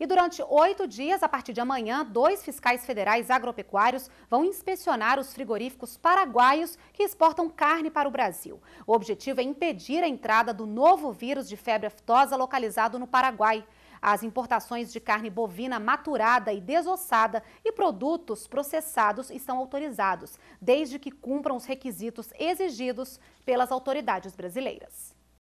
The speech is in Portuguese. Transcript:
E durante oito dias, a partir de amanhã, dois fiscais federais agropecuários vão inspecionar os frigoríficos paraguaios que exportam carne para o Brasil. O objetivo é impedir a entrada do novo vírus de febre aftosa localizado no Paraguai. As importações de carne bovina maturada e desossada e produtos processados estão autorizados, desde que cumpram os requisitos exigidos pelas autoridades brasileiras.